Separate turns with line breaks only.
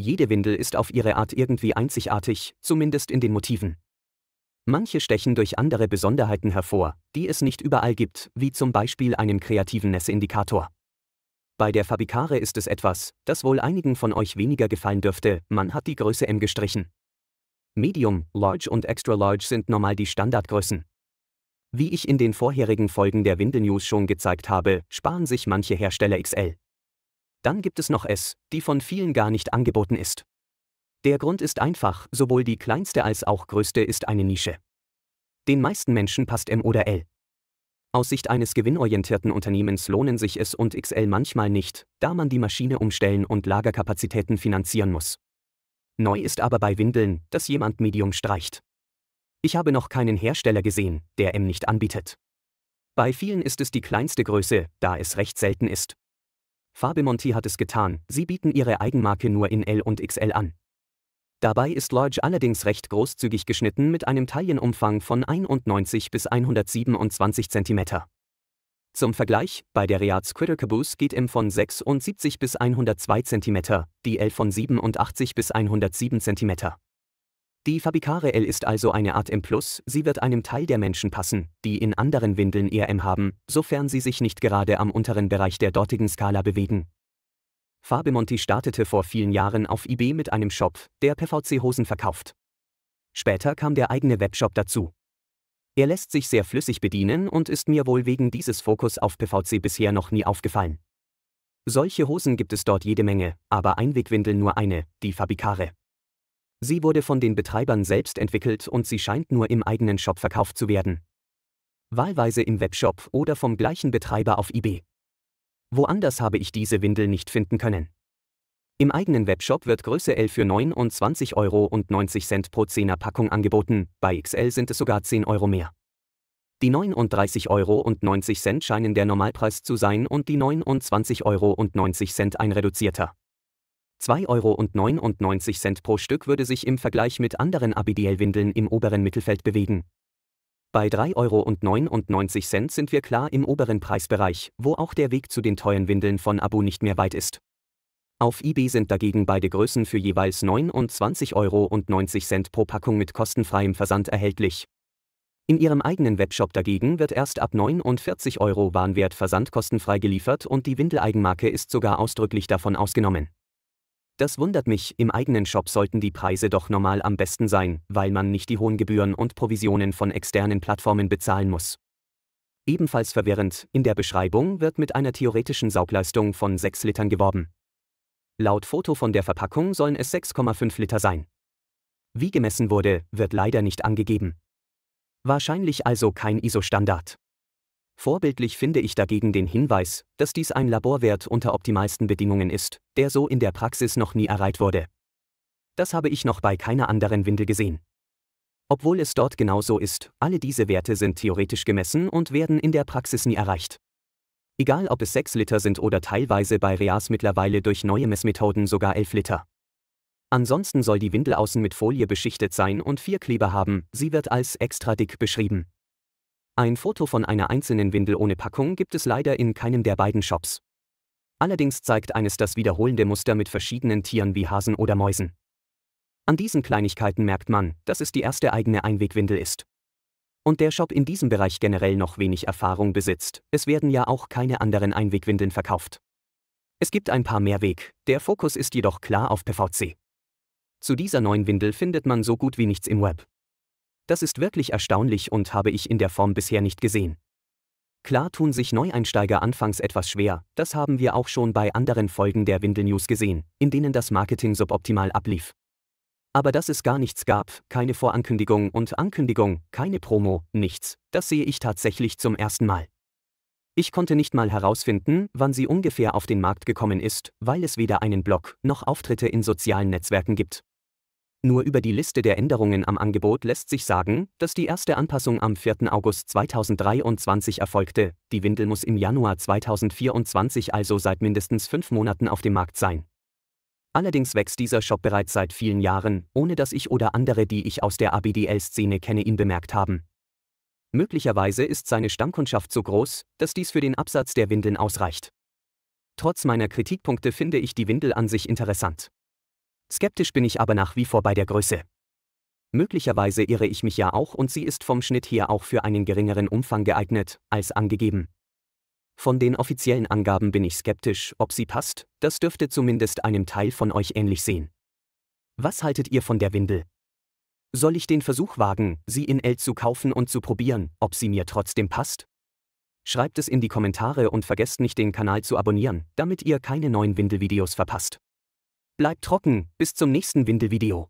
Jede Windel ist auf ihre Art irgendwie einzigartig, zumindest in den Motiven. Manche stechen durch andere Besonderheiten hervor, die es nicht überall gibt, wie zum Beispiel einen kreativen nässe Bei der Fabikare ist es etwas, das wohl einigen von euch weniger gefallen dürfte, man hat die Größe M gestrichen. Medium, Large und Extra Large sind normal die Standardgrößen. Wie ich in den vorherigen Folgen der Windel News schon gezeigt habe, sparen sich manche Hersteller XL. Dann gibt es noch S, die von vielen gar nicht angeboten ist. Der Grund ist einfach, sowohl die kleinste als auch größte ist eine Nische. Den meisten Menschen passt M oder L. Aus Sicht eines gewinnorientierten Unternehmens lohnen sich S und XL manchmal nicht, da man die Maschine umstellen und Lagerkapazitäten finanzieren muss. Neu ist aber bei Windeln, dass jemand Medium streicht. Ich habe noch keinen Hersteller gesehen, der M nicht anbietet. Bei vielen ist es die kleinste Größe, da es recht selten ist. Fabemonti hat es getan, sie bieten ihre Eigenmarke nur in L und XL an. Dabei ist Lodge allerdings recht großzügig geschnitten mit einem Taillenumfang von 91 bis 127 cm. Zum Vergleich, bei der Reaz Critter Caboose geht M von 76 bis 102 cm, die L von 87 bis 107 cm. Die Fabicare L ist also eine Art M+, sie wird einem Teil der Menschen passen, die in anderen Windeln eher M haben, sofern sie sich nicht gerade am unteren Bereich der dortigen Skala bewegen. Fabemonti startete vor vielen Jahren auf eBay mit einem Shop, der PVC-Hosen verkauft. Später kam der eigene Webshop dazu. Er lässt sich sehr flüssig bedienen und ist mir wohl wegen dieses Fokus auf PVC bisher noch nie aufgefallen. Solche Hosen gibt es dort jede Menge, aber Einwegwindeln nur eine, die Fabikare. Sie wurde von den Betreibern selbst entwickelt und sie scheint nur im eigenen Shop verkauft zu werden. Wahlweise im Webshop oder vom gleichen Betreiber auf eBay. Woanders habe ich diese Windel nicht finden können. Im eigenen Webshop wird Größe L für 29,90 Euro pro 10er Packung angeboten, bei XL sind es sogar 10 Euro mehr. Die 39,90 Euro scheinen der Normalpreis zu sein und die 29,90 Euro ein reduzierter. 2,99 Euro pro Stück würde sich im Vergleich mit anderen Abidiel-Windeln im oberen Mittelfeld bewegen. Bei 3,99 Euro sind wir klar im oberen Preisbereich, wo auch der Weg zu den teuren Windeln von Abu nicht mehr weit ist. Auf eBay sind dagegen beide Größen für jeweils 29,90 Euro pro Packung mit kostenfreiem Versand erhältlich. In ihrem eigenen Webshop dagegen wird erst ab 49 Euro Warenwert versandkostenfrei geliefert und die Windeleigenmarke ist sogar ausdrücklich davon ausgenommen. Das wundert mich, im eigenen Shop sollten die Preise doch normal am besten sein, weil man nicht die hohen Gebühren und Provisionen von externen Plattformen bezahlen muss. Ebenfalls verwirrend, in der Beschreibung wird mit einer theoretischen Saugleistung von 6 Litern geworben. Laut Foto von der Verpackung sollen es 6,5 Liter sein. Wie gemessen wurde, wird leider nicht angegeben. Wahrscheinlich also kein ISO-Standard. Vorbildlich finde ich dagegen den Hinweis, dass dies ein Laborwert unter optimalsten Bedingungen ist, der so in der Praxis noch nie erreicht wurde. Das habe ich noch bei keiner anderen Windel gesehen. Obwohl es dort genauso ist, alle diese Werte sind theoretisch gemessen und werden in der Praxis nie erreicht. Egal ob es 6 Liter sind oder teilweise bei Reas mittlerweile durch neue Messmethoden sogar 11 Liter. Ansonsten soll die Windel außen mit Folie beschichtet sein und vier Kleber haben, sie wird als extra dick beschrieben. Ein Foto von einer einzelnen Windel ohne Packung gibt es leider in keinem der beiden Shops. Allerdings zeigt eines das wiederholende Muster mit verschiedenen Tieren wie Hasen oder Mäusen. An diesen Kleinigkeiten merkt man, dass es die erste eigene Einwegwindel ist. Und der Shop in diesem Bereich generell noch wenig Erfahrung besitzt, es werden ja auch keine anderen Einwegwindeln verkauft. Es gibt ein paar mehr Mehrweg, der Fokus ist jedoch klar auf PVC. Zu dieser neuen Windel findet man so gut wie nichts im Web. Das ist wirklich erstaunlich und habe ich in der Form bisher nicht gesehen. Klar tun sich Neueinsteiger anfangs etwas schwer, das haben wir auch schon bei anderen Folgen der Windel News gesehen, in denen das Marketing suboptimal ablief. Aber dass es gar nichts gab, keine Vorankündigung und Ankündigung, keine Promo, nichts, das sehe ich tatsächlich zum ersten Mal. Ich konnte nicht mal herausfinden, wann sie ungefähr auf den Markt gekommen ist, weil es weder einen Blog noch Auftritte in sozialen Netzwerken gibt. Nur über die Liste der Änderungen am Angebot lässt sich sagen, dass die erste Anpassung am 4. August 2023 erfolgte, die Windel muss im Januar 2024 also seit mindestens fünf Monaten auf dem Markt sein. Allerdings wächst dieser Shop bereits seit vielen Jahren, ohne dass ich oder andere, die ich aus der ABDL-Szene kenne, ihn bemerkt haben. Möglicherweise ist seine Stammkundschaft so groß, dass dies für den Absatz der Windeln ausreicht. Trotz meiner Kritikpunkte finde ich die Windel an sich interessant. Skeptisch bin ich aber nach wie vor bei der Größe. Möglicherweise irre ich mich ja auch und sie ist vom Schnitt her auch für einen geringeren Umfang geeignet, als angegeben. Von den offiziellen Angaben bin ich skeptisch, ob sie passt, das dürfte zumindest einem Teil von euch ähnlich sehen. Was haltet ihr von der Windel? Soll ich den Versuch wagen, sie in L zu kaufen und zu probieren, ob sie mir trotzdem passt? Schreibt es in die Kommentare und vergesst nicht den Kanal zu abonnieren, damit ihr keine neuen Windelvideos verpasst. Bleibt trocken, bis zum nächsten Windelvideo.